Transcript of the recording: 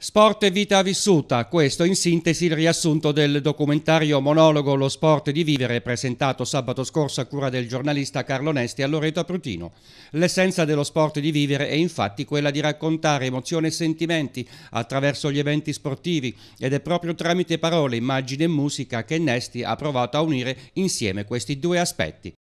Sport e vita vissuta, questo in sintesi il riassunto del documentario monologo Lo sport di vivere presentato sabato scorso a cura del giornalista Carlo Nesti a Loreto Aprutino. L'essenza dello sport di vivere è infatti quella di raccontare emozioni e sentimenti attraverso gli eventi sportivi ed è proprio tramite parole, immagini e musica che Nesti ha provato a unire insieme questi due aspetti.